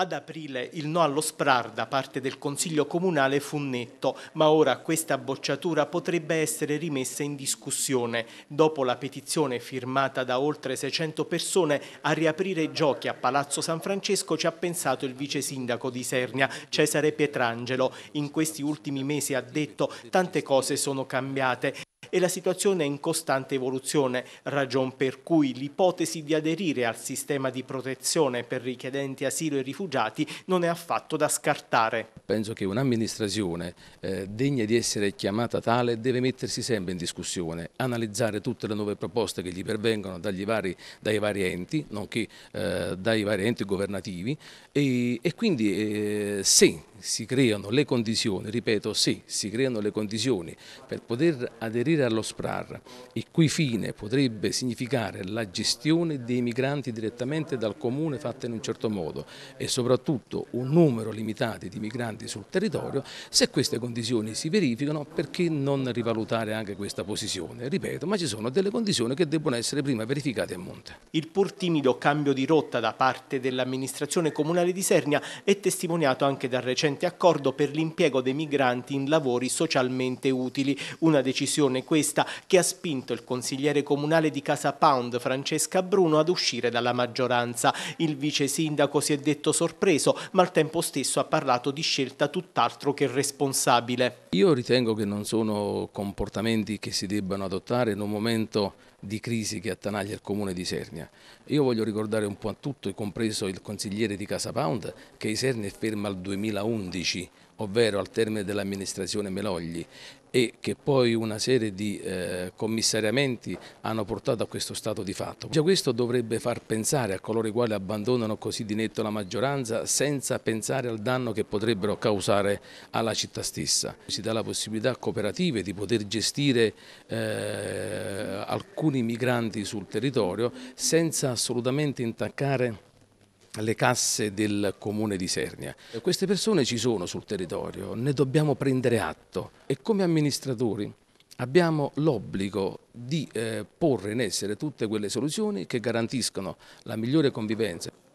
Ad aprile il no allo SPRAR da parte del Consiglio Comunale fu netto, ma ora questa bocciatura potrebbe essere rimessa in discussione, dopo la petizione firmata da oltre 600 persone a riaprire i giochi a Palazzo San Francesco ci ha pensato il vice sindaco di Sernia, Cesare Pietrangelo. In questi ultimi mesi ha detto tante cose sono cambiate, e la situazione è in costante evoluzione, ragion per cui l'ipotesi di aderire al sistema di protezione per richiedenti asilo e rifugiati non è affatto da scartare. Penso che un'amministrazione eh, degna di essere chiamata tale deve mettersi sempre in discussione, analizzare tutte le nuove proposte che gli pervengono dagli vari, dai vari enti, nonché eh, dai vari enti governativi e, e quindi eh, se si creano le condizioni, ripeto sì, si creano le condizioni per poter aderire allo SPRAR, il cui fine potrebbe significare la gestione dei migranti direttamente dal comune fatta in un certo modo e soprattutto un numero limitato di migranti sul territorio, se queste condizioni si verificano perché non rivalutare anche questa posizione? Ripeto, ma ci sono delle condizioni che debbono essere prima verificate a monte. Il pur timido cambio di rotta da parte dell'amministrazione comunale di Sernia è testimoniato anche dal recente recente accordo per l'impiego dei migranti in lavori socialmente utili. Una decisione questa che ha spinto il consigliere comunale di Casa Pound, Francesca Bruno, ad uscire dalla maggioranza. Il vice sindaco si è detto sorpreso, ma al tempo stesso ha parlato di scelta tutt'altro che responsabile. Io ritengo che non sono comportamenti che si debbano adottare in un momento di crisi che attanaglia il comune di Isernia. Io voglio ricordare un po' a tutto, compreso il consigliere di Casa Pound, che Isernia è ferma al 2011 ovvero al termine dell'amministrazione Melogli e che poi una serie di eh, commissariamenti hanno portato a questo stato di fatto. Già questo dovrebbe far pensare a coloro i quali abbandonano così di netto la maggioranza senza pensare al danno che potrebbero causare alla città stessa. Si dà la possibilità a cooperative di poter gestire eh, alcuni migranti sul territorio senza assolutamente intaccare alle casse del comune di Sernia. Queste persone ci sono sul territorio, ne dobbiamo prendere atto e come amministratori abbiamo l'obbligo di eh, porre in essere tutte quelle soluzioni che garantiscono la migliore convivenza